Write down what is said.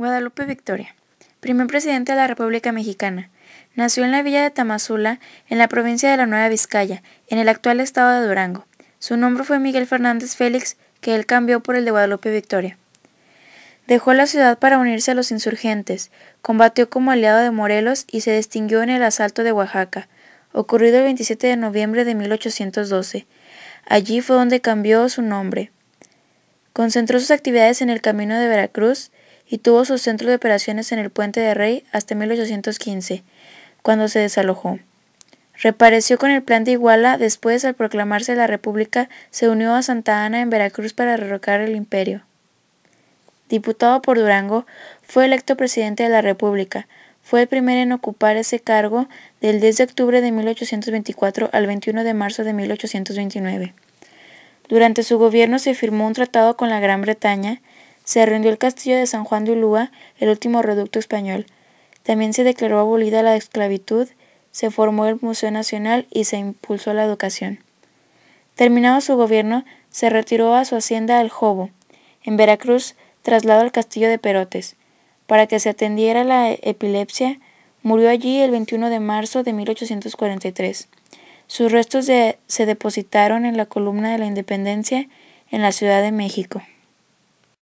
Guadalupe Victoria, primer presidente de la República Mexicana. Nació en la villa de Tamazula, en la provincia de la Nueva Vizcaya, en el actual estado de Durango. Su nombre fue Miguel Fernández Félix, que él cambió por el de Guadalupe Victoria. Dejó la ciudad para unirse a los insurgentes, combatió como aliado de Morelos y se distinguió en el asalto de Oaxaca, ocurrido el 27 de noviembre de 1812. Allí fue donde cambió su nombre. Concentró sus actividades en el Camino de Veracruz, y tuvo su centro de operaciones en el Puente de Rey hasta 1815, cuando se desalojó. Repareció con el plan de Iguala, después al proclamarse la República, se unió a Santa Ana en Veracruz para derrocar el imperio. Diputado por Durango, fue electo presidente de la República. Fue el primero en ocupar ese cargo del 10 de octubre de 1824 al 21 de marzo de 1829. Durante su gobierno se firmó un tratado con la Gran Bretaña, se rindió el castillo de San Juan de Ulúa, el último reducto español. También se declaró abolida la esclavitud, se formó el Museo Nacional y se impulsó la educación. Terminado su gobierno, se retiró a su hacienda El Jobo, en Veracruz, trasladado al castillo de Perotes, para que se atendiera la epilepsia. Murió allí el 21 de marzo de 1843. Sus restos se depositaron en la columna de la Independencia en la Ciudad de México.